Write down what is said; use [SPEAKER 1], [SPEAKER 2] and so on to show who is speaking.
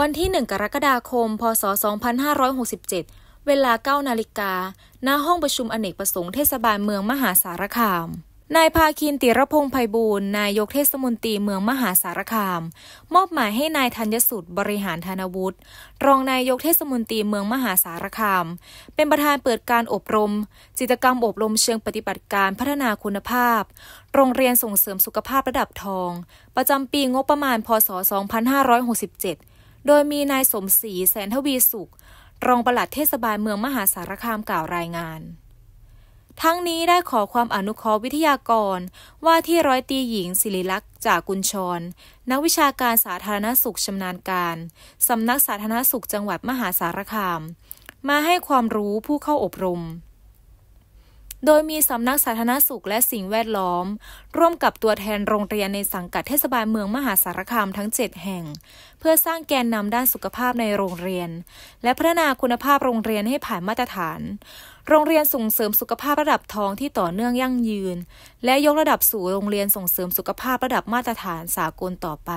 [SPEAKER 1] วันที่1กรกฎาคม พศ 2567 เวลา9นาฬิกาณห้องประชุมอเนกประสงค์เทศบาลเมืองมหาสารคาม นายพาคินติรพงศ์ไพบูลนายกเทศมนตรีเมืองมหาสารคาม มอบหมายให้นายธัญสุดบริหารธนวุฒิรองนายกเทศมนตรีเมืองมหาสารคาม เป็นประธานเปิดการอบรม จิตกรรมอบรมเชิงปฏิบัติการพัฒนาคุณภาพ โรงเรียนส่งเสริมสุขภาพระดับทองประจำปีงบประมาณพศ 2567โดยมีนายสมศรีแสนทวีสุข รองปลัดเทศบาลเมืองมหาสารคามกล่าวรายงาน ทั้งนี้ได้ขอความอนุเคราะห์วิทยากรว่าที่ร้อยตีหญิงศิริลักษ์จากกุญชร นักวิชาการสาธารณสุขชำนาญการสำนักสาธารณสุขจังหวัดมหาสารคาม มาให้ความรู้ผู้เข้าอบรมโดยมีสำนักสาธารณสุขและสิ่งแวดล้อม ร่วมกับตัวแทนโรงเรียนในสังกัดเทศบาลเมืองมหาสารคามทั้ง 7 แห่ง เพื่อสร้างแกนนำด้านสุขภาพในโรงเรียน และพัฒนาคุณภาพโรงเรียนให้ผ่านมาตรฐาน โรงเรียนส่งเสริมสุขภาพระดับทองที่ต่อเนื่องยั่งยืน และยกระดับสู่โรงเรียนส่งเสริมสุขภาพระดับมาตรฐานสากลต่อไป